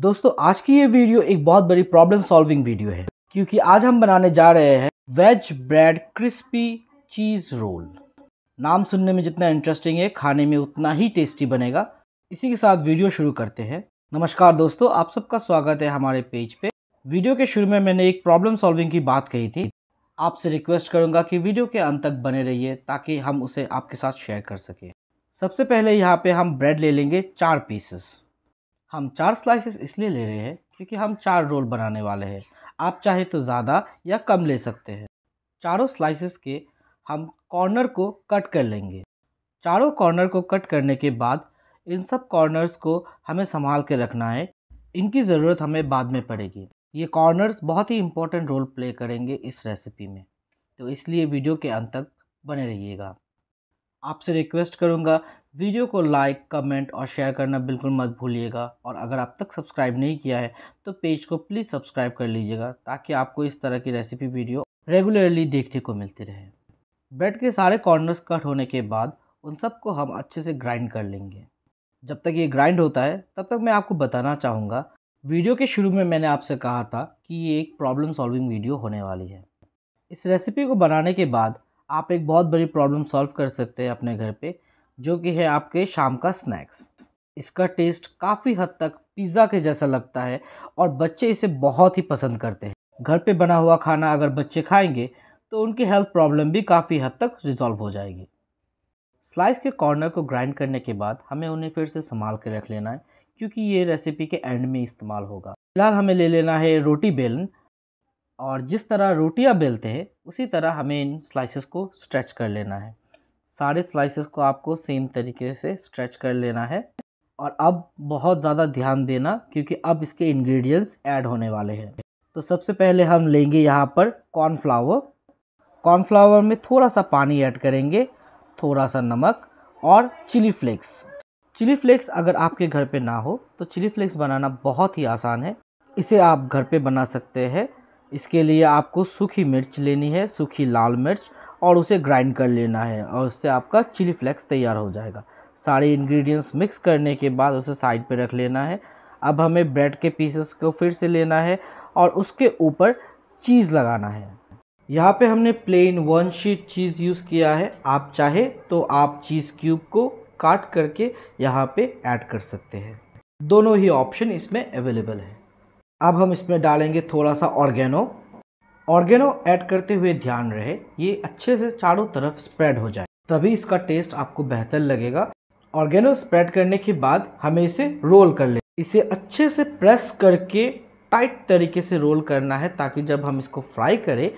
दोस्तों आज की ये वीडियो एक बहुत बड़ी प्रॉब्लम सॉल्विंग वीडियो है क्योंकि आज हम बनाने जा रहे हैं veg bread crispy cheese roll नाम सुनने में जितना इंटरेस्टिंग है खाने में उतना ही टेस्टी बनेगा इसी के साथ वीडियो शुरू करते हैं नमस्कार दोस्तों आप सबका स्वागत है हमारे पेज पे वीडियो के शुरू में मैंने एक प्रॉब्लम सॉल्विंग की बात कही थी आपसे रिक्वेस्ट करूंगा कि वीडियो के अंत तक बने रहिए ताकि हम उसे आपके साथ शेयर कर सकें सबसे पहले यहाँ पे हम ब्रेड ले लेंगे चार पीसेस हम चार स्लाइसेस इसलिए ले रहे हैं क्योंकि हम चार रोल बनाने वाले हैं आप चाहे तो ज़्यादा या कम ले सकते हैं चारों स्लाइसेस के हम कॉर्नर को कट कर लेंगे चारों कॉर्नर को कट करने के बाद इन सब कॉर्नर्स को हमें संभाल के रखना है इनकी ज़रूरत हमें बाद में पड़ेगी ये कॉर्नर्स बहुत ही इंपॉर्टेंट रोल प्ले करेंगे इस रेसिपी में तो इसलिए वीडियो के अंत तक बने रहिएगा आपसे रिक्वेस्ट करूँगा वीडियो को लाइक कमेंट और शेयर करना बिल्कुल मत भूलिएगा और अगर आप तक सब्सक्राइब नहीं किया है तो पेज को प्लीज़ सब्सक्राइब कर लीजिएगा ताकि आपको इस तरह की रेसिपी वीडियो रेगुलरली देखने को मिलती रहे ब्रेड के सारे कॉर्नर्स कट होने के बाद उन सबको हम अच्छे से ग्राइंड कर लेंगे जब तक ये ग्राइंड होता है तब तक मैं आपको बताना चाहूँगा वीडियो के शुरू में मैंने आपसे कहा था कि ये एक प्रॉब्लम सॉल्विंग वीडियो होने वाली है इस रेसिपी को बनाने के बाद आप एक बहुत बड़ी प्रॉब्लम सॉल्व कर सकते हैं अपने घर पर जो कि है आपके शाम का स्नैक्स इसका टेस्ट काफ़ी हद तक पिज़्ज़ा के जैसा लगता है और बच्चे इसे बहुत ही पसंद करते हैं घर पे बना हुआ खाना अगर बच्चे खाएंगे तो उनकी हेल्थ प्रॉब्लम भी काफ़ी हद तक रिजॉल्व हो जाएगी स्लाइस के कॉर्नर को ग्राइंड करने के बाद हमें उन्हें फिर से संभाल के रख लेना है क्योंकि ये रेसिपी के एंड में इस्तेमाल होगा फिलहाल हमें ले लेना है रोटी बेलन और जिस तरह रोटियां बेलते हैं उसी तरह हमें इन स्लाइसेस को स्ट्रेच कर लेना है सारे स्लाइसेस को आपको सेम तरीके से स्ट्रेच कर लेना है और अब बहुत ज़्यादा ध्यान देना क्योंकि अब इसके इंग्रेडिएंट्स ऐड होने वाले हैं तो सबसे पहले हम लेंगे यहाँ पर कॉर्नफ्लावर कॉर्नफ्लावर में थोड़ा सा पानी ऐड करेंगे थोड़ा सा नमक और चिली फ्लेक्स चिली फ्लेक्स अगर आपके घर पे ना हो तो चिली फ्लेक्स बनाना बहुत ही आसान है इसे आप घर पे बना सकते हैं इसके लिए आपको सूखी मिर्च लेनी है सूखी लाल मिर्च और उसे ग्राइंड कर लेना है और उससे आपका चिली फ्लेक्स तैयार हो जाएगा सारे इंग्रेडिएंट्स मिक्स करने के बाद उसे साइड पर रख लेना है अब हमें ब्रेड के पीसेस को फिर से लेना है और उसके ऊपर चीज़ लगाना है यहाँ पे हमने plain one sheet cheese use किया है आप चाहे तो आप चीज़ क्यूब को काट करके यहाँ पे ऐड कर सकते हैं दोनों ही ऑप्शन इसमें अवेलेबल है अब हम इसमें डालेंगे थोड़ा सा ऑर्गेनो ऑर्गेनो ऐड करते हुए ध्यान रहे ये अच्छे से चारों तरफ स्प्रेड हो जाए तभी इसका टेस्ट आपको बेहतर लगेगा ऑर्गेनो स्प्रेड करने के बाद हमें इसे रोल कर ले इसे अच्छे से प्रेस करके टाइट तरीके से रोल करना है ताकि जब हम इसको फ्राई करें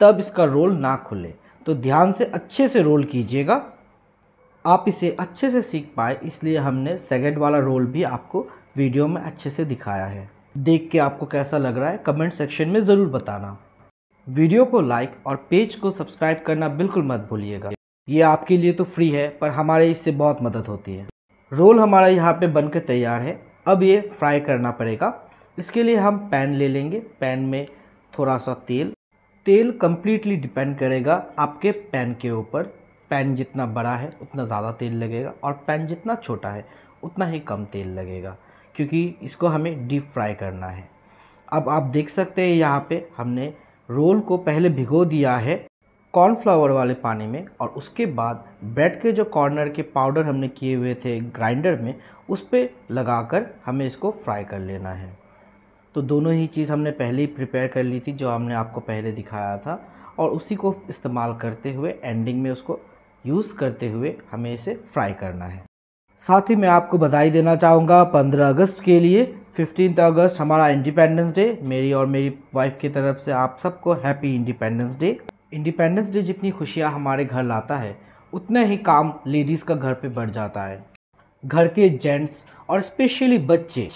तब इसका रोल ना खुले तो ध्यान से अच्छे से रोल कीजिएगा आप इसे अच्छे से सीख पाए इसलिए हमने सेकेंड वाला रोल भी आपको वीडियो में अच्छे से दिखाया है देख के आपको कैसा लग रहा है कमेंट सेक्शन में ज़रूर बताना वीडियो को लाइक और पेज को सब्सक्राइब करना बिल्कुल मत भूलिएगा ये आपके लिए तो फ्री है पर हमारे इससे बहुत मदद होती है रोल हमारा यहाँ पे बनकर तैयार है अब ये फ्राई करना पड़ेगा इसके लिए हम पैन ले लेंगे पैन में थोड़ा सा तेल तेल कम्प्लीटली डिपेंड करेगा आपके पैन के ऊपर पैन जितना बड़ा है उतना ज़्यादा तेल लगेगा और पैन जितना छोटा है उतना ही कम तेल लगेगा क्योंकि इसको हमें डीप फ्राई करना है अब आप देख सकते हैं यहाँ पे हमने रोल को पहले भिगो दिया है कॉर्नफ्लावर वाले पानी में और उसके बाद ब्रेड के जो कॉर्नर के पाउडर हमने किए हुए थे ग्राइंडर में उस पर लगाकर हमें इसको फ्राई कर लेना है तो दोनों ही चीज़ हमने पहले ही प्रिपेयर कर ली थी जो हमने आपको पहले दिखाया था और उसी को इस्तेमाल करते हुए एंडिंग में उसको यूज़ करते हुए हमें इसे फ्राई करना है साथ ही मैं आपको बधाई देना चाहूँगा 15 अगस्त के लिए फिफ्टीन अगस्त हमारा इंडिपेंडेंस डे मेरी और मेरी वाइफ की तरफ से आप सबको happy Independence Day Independence Day जितनी खुशियाँ हमारे घर लाता है उतना ही काम लेडीज़ का घर पे बढ़ जाता है घर के जेंट्स और स्पेशली बच्चे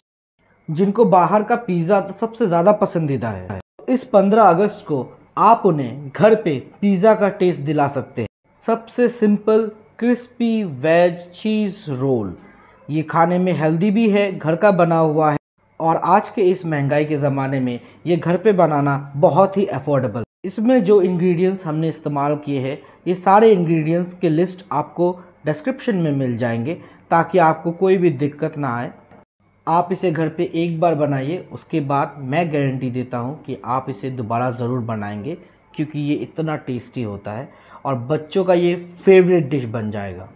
जिनको बाहर का पिज़्ज़ा तो सबसे ज़्यादा पसंदीदा है इस 15 अगस्त को आप उन्हें घर पे पिज़्ज़ा का टेस्ट दिला सकते हैं सबसे simple crispy veg cheese roll ये खाने में हेल्दी भी है घर का बना हुआ है और आज के इस महंगाई के ज़माने में ये घर पे बनाना बहुत ही अफोर्डेबल इसमें जो इंग्रेडिएंट्स हमने इस्तेमाल किए हैं ये सारे इंग्रेडिएंट्स के लिस्ट आपको डिस्क्रिप्शन में मिल जाएंगे ताकि आपको कोई भी दिक्कत ना आए आप इसे घर पे एक बार बनाइए उसके बाद मैं गारंटी देता हूँ कि आप इसे दोबारा ज़रूर बनाएंगे क्योंकि ये इतना टेस्टी होता है और बच्चों का ये फेवरेट डिश बन जाएगा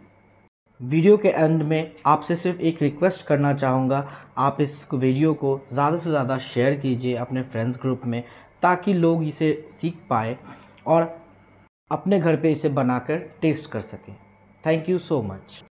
वीडियो के अंत में आपसे सिर्फ एक रिक्वेस्ट करना चाहूँगा आप इस वीडियो को ज़्यादा से ज़्यादा शेयर कीजिए अपने फ्रेंड्स ग्रुप में ताकि लोग इसे सीख पाए और अपने घर पे इसे बनाकर टेस्ट कर सकें थैंक यू सो मच